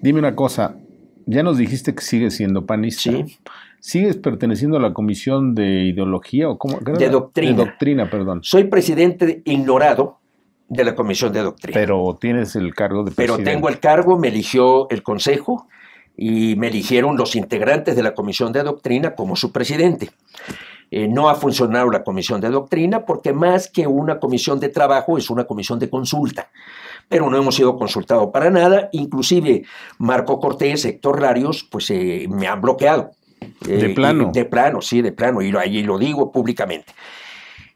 Dime una cosa, ya nos dijiste que sigues siendo panista. Sí. ¿Sigues perteneciendo a la Comisión de Ideología o cómo? De doctrina. De doctrina, perdón. Soy presidente ignorado de la Comisión de Doctrina. Pero tienes el cargo de presidente. Pero tengo el cargo, me eligió el Consejo y me eligieron los integrantes de la Comisión de Doctrina como su presidente. Eh, no ha funcionado la Comisión de Doctrina porque más que una comisión de trabajo es una comisión de consulta pero no hemos sido consultados para nada. Inclusive Marco Cortés, Héctor Larios, pues eh, me han bloqueado. de eh, plano. De plano, sí, de plano, y ahí lo digo públicamente.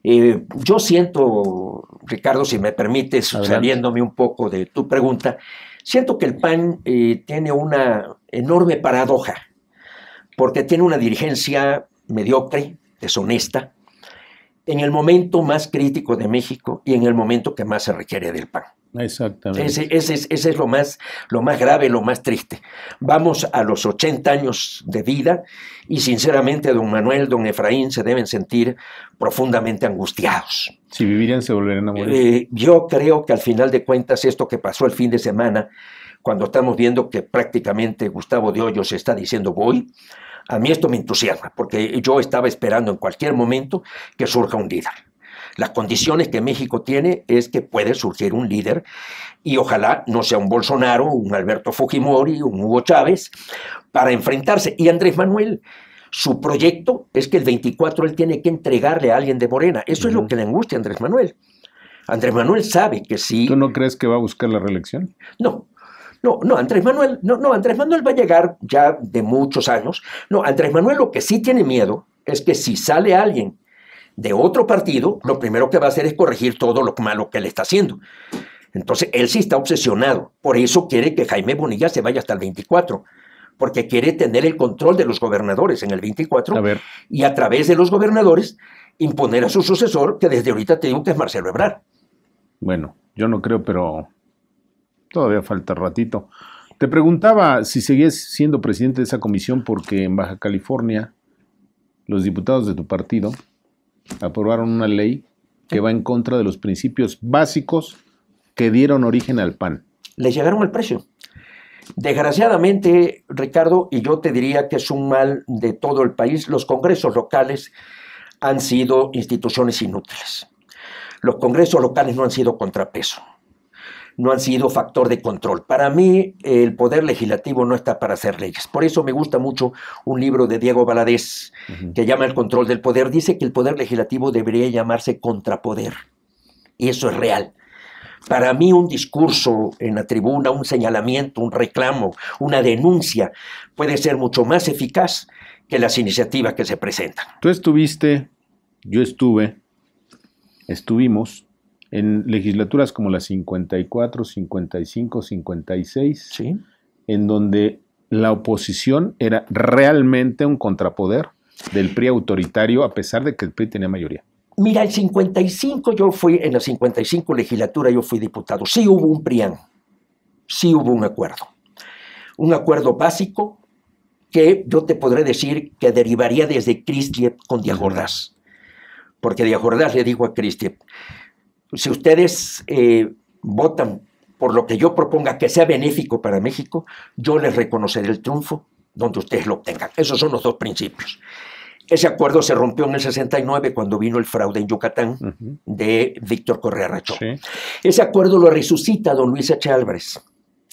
Eh, yo siento, Ricardo, si me permites, saliéndome un poco de tu pregunta, siento que el PAN tiene una enorme paradoja, porque tiene una dirigencia mediocre, deshonesta, en el momento más crítico de México y en el momento que más se requiere del PAN. Exactamente. Ese, es lo más, lo más grave, lo más triste. Vamos a los 80 años de vida y sinceramente don Manuel, don Efraín se deben sentir profundamente angustiados. Si vivirían se volverían a morir. Eh, yo creo que al final de cuentas esto que pasó el fin de semana, cuando estamos viendo que prácticamente Gustavo de Hoyos está diciendo voy, a mí esto me entusiasma porque yo estaba esperando en cualquier momento que surja un líder. Las condiciones que México tiene es que puede surgir un líder y ojalá no sea un Bolsonaro, un Alberto Fujimori, un Hugo Chávez, para enfrentarse. Y Andrés Manuel, su proyecto es que el 24 él tiene que entregarle a alguien de Morena. Eso es lo que le angustia a Andrés Manuel. Andrés Manuel sabe que sí. ¿Tú no crees que va a buscar la reelección? No, no, no, Andrés Manuel, no, no, Andrés Manuel va a llegar ya de muchos años. No, Andrés Manuel lo que sí tiene miedo es que si sale alguien de otro partido, lo primero que va a hacer es corregir todo lo malo que él está haciendo. Entonces, él sí está obsesionado. Por eso quiere que Jaime Bonilla se vaya hasta el 24, porque quiere tener el control de los gobernadores en el 24 y a través de los gobernadores imponer a su sucesor, que desde ahorita te que es Marcelo Ebrard. Bueno, yo no creo, pero todavía falta ratito. Te preguntaba si seguías siendo presidente de esa comisión porque en Baja California los diputados de tu partido aprobaron una ley que va en contra de los principios básicos que dieron origen al pan. Les llegaron al precio. Desgraciadamente, Ricardo, y yo te diría que es un mal de todo el país, los congresos locales han sido instituciones inútiles. Los congresos locales no han sido contrapeso no han sido factor de control. Para mí, el poder legislativo no está para hacer leyes. Por eso me gusta mucho un libro de Diego Valadez que llama El control del poder. Dice que el poder legislativo debería llamarse contrapoder. Y eso es real. Para mí un discurso en la tribuna, un señalamiento, un reclamo, una denuncia puede ser mucho más eficaz que las iniciativas que se presentan. Tú estuviste, yo estuve, estuvimos en legislaturas como las 54, 55, 56, ¿Sí? en donde la oposición era realmente un contrapoder del PRI autoritario, a pesar de que el PRI tenía mayoría. Mira, el 55 yo fui, en la 55 legislatura yo fui diputado. Sí hubo un PRIAN, sí hubo un acuerdo. Un acuerdo básico que yo te podré decir que derivaría desde Christie con Diajordás. Porque Diajordás le dijo a Christie si ustedes eh, votan por lo que yo proponga que sea benéfico para México, yo les reconoceré el triunfo donde ustedes lo obtengan. Esos son los dos principios. Ese acuerdo se rompió en el 69 cuando vino el fraude en Yucatán de Víctor Correa Racho. Ese acuerdo lo resucita don Luis H. Álvarez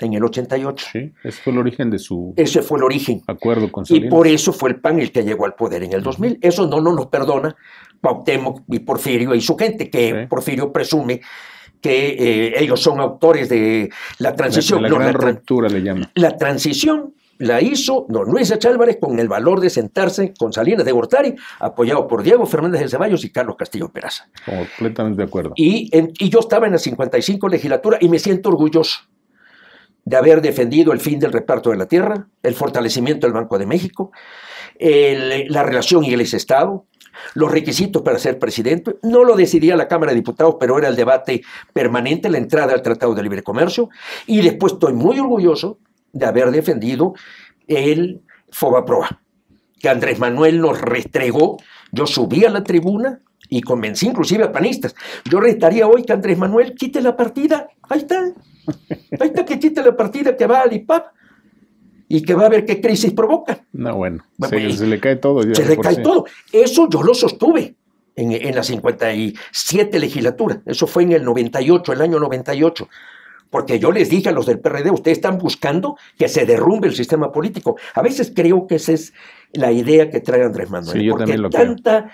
en el 88. Sí, ese fue el origen de su... Ese fue el origen. Acuerdo con Y por eso fue el PAN el que llegó al poder en el 2000. Eso no, no nos perdona Cuauhtémoc y Porfirio y su gente, que Porfirio presume que eh, ellos son autores de la transición. La, le La transición la hizo don Luis H. con el valor de sentarse con Salinas de Gortari, apoyado por Diego Fernández de Ceballos y Carlos Castillo Peraza. Completamente de acuerdo. Y, y yo estaba en la 55 legislatura y me siento orgulloso de haber defendido el fin del reparto de la tierra, el fortalecimiento del Banco de México, la relación Iglesia-Estado, los requisitos para ser presidente. No lo decidía la Cámara de Diputados, pero era el debate permanente, la entrada al Tratado de Libre Comercio. Y después estoy muy orgulloso de haber defendido el FOBAPROA, que Andrés Manuel nos restregó. Yo subí a la tribuna y convencí inclusive a panistas. Yo restaría hoy que Andrés Manuel quite la partida. Ahí está está que chiste la partida que va al IPAP y que va a ver qué crisis provoca. No, bueno, se, le cae todo. se le cae todo. Eso yo lo sostuve en, la 57 legislatura. Eso fue en el 98, el año 98 porque yo les dije a los del PRD, ustedes están buscando que se derrumbe el sistema político. A veces creo que esa es la idea que trae Andrés Manuel, porque tanta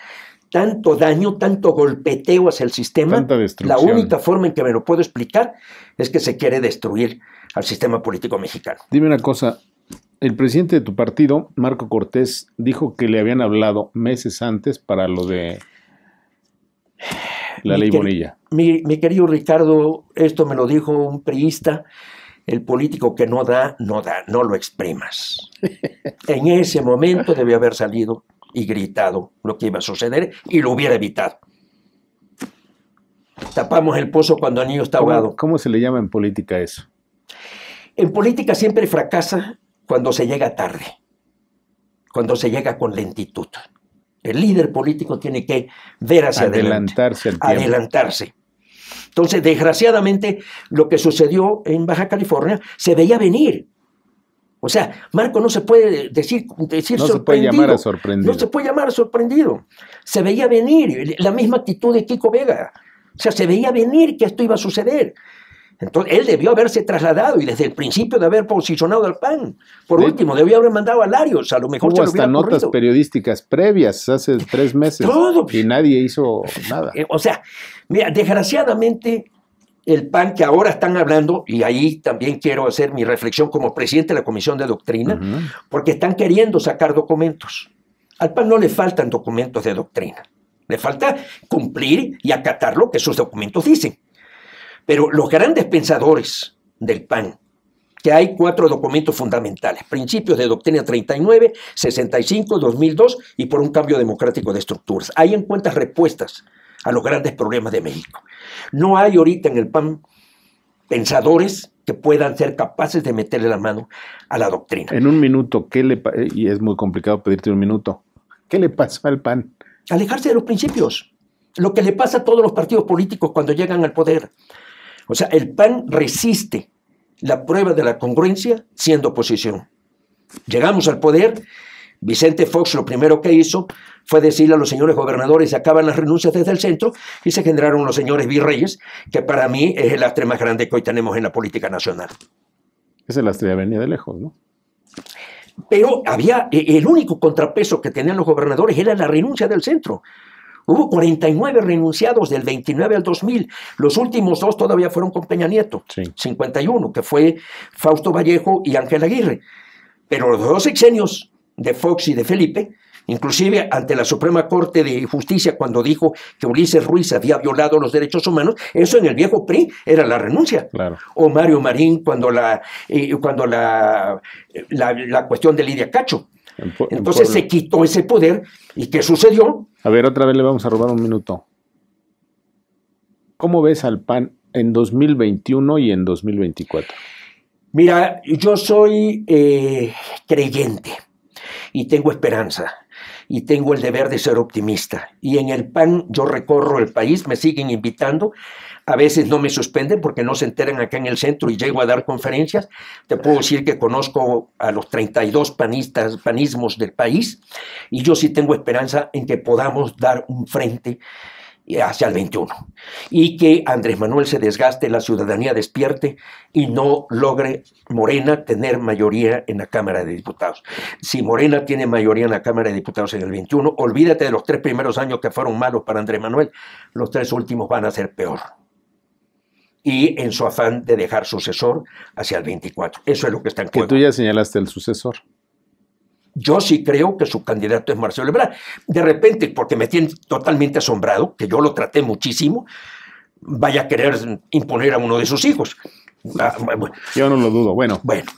tanto daño, tanto golpeteo hacia el sistema, la única forma en que me lo puedo explicar es que se quiere destruir al sistema político mexicano. Dime una cosa, el presidente de tu partido, Marco Cortés, dijo que le habían hablado meses antes para lo de la ley Bonilla. Mi, querido Ricardo, esto me lo dijo un priista. El político que no da, no da, no lo exprimas. en ese momento debió haber salido y gritado lo que iba a suceder y lo hubiera evitado. Tapamos el pozo cuando el niño está ahogado. ¿Cómo, se le llama en política eso? En política siempre fracasa cuando se llega tarde, cuando se llega con lentitud. El líder político tiene que ver hacia adelantarse adelante, al adelantarse. Entonces, desgraciadamente, lo que sucedió en Baja California se veía venir. O sea, Marco no se puede decir, decir no Se puede llamar sorprendido. No se puede llamar sorprendido. Se veía venir la misma actitud de Kiko Vega. O sea, se veía venir que esto iba a suceder. Entonces, él debió haberse trasladado y desde el principio de haber posicionado al PAN. Por último, debió haber mandado a Larios, a lo mejor hasta notas periodísticas previas hace tres meses. Todo. Y nadie hizo nada. Eh, o sea, mira, desgraciadamente el PAN que ahora están hablando, y ahí también quiero hacer mi reflexión como presidente de la Comisión de Doctrina, porque están queriendo sacar documentos. Al PAN no le faltan documentos de doctrina, le falta cumplir y acatar lo que sus documentos dicen. Pero los grandes pensadores del PAN, que hay cuatro documentos fundamentales, principios de doctrina 39, 65, 2002 y por un cambio democrático de estructuras. Hay en cuentas respuestas a los grandes problemas de México. No hay ahorita en el PAN pensadores que puedan ser capaces de meterle la mano a la doctrina. En un minuto, ¿qué le y es muy complicado pedirte un minuto, ¿qué le pasa al PAN? Alejarse de los principios, lo que le pasa a todos los partidos políticos cuando llegan al poder. O sea, el PAN resiste la prueba de la congruencia siendo oposición. Llegamos al poder Vicente Fox lo primero que hizo fue decirle a los señores gobernadores, se acaban las renuncias desde el centro y se generaron los señores virreyes, que para mí es el astre más grande que hoy tenemos en la política nacional. Ese lastre venía de lejos, ¿no? Pero había, eh, el único contrapeso que tenían los gobernadores era la renuncia del centro. Hubo 49 renunciados del 29 al 2000. Los últimos dos todavía fueron con Peña Nieto. 51, que fue Fausto Vallejo y Ángel Aguirre. Pero los dos sexenios de Fox y de Felipe, inclusive ante la Suprema Corte de Justicia cuando dijo que Ulises Ruiz había violado los derechos humanos, eso en el viejo PRI era la renuncia. O Mario Marín cuando la, eh, cuando la, la, cuestión de Lidia Cacho. Entonces se quitó ese poder y ¿qué sucedió? A ver, otra vez le vamos a robar un minuto. ¿Cómo ves al PAN en 2021 y en 2024? Mira, yo soy eh, creyente y tengo esperanza y tengo el deber de ser optimista. Y en el PAN yo recorro el país, me siguen invitando, a veces no me suspenden porque no se enteran acá en el centro y llego a dar conferencias. Te puedo decir que conozco a los 32 panistas, panismos del país y yo sí tengo esperanza en que podamos dar un frente hacia el 21 y que Andrés Manuel se desgaste, la ciudadanía despierte y no logre Morena tener mayoría en la Cámara de Diputados. Si Morena tiene mayoría en la Cámara de Diputados en el 21, olvídate de los tres primeros años que fueron malos para Andrés Manuel, los tres últimos van a ser peor. Y en su afán de dejar sucesor hacia el 24. Eso es lo que está en juego. Que tú ya señalaste el sucesor. Yo sí creo que su candidato es Marcelo Ebrard. De repente, porque me tiene totalmente asombrado, que yo lo traté muchísimo, vaya a querer imponer a uno de sus hijos. Ah, yo no lo dudo. Bueno. Bueno,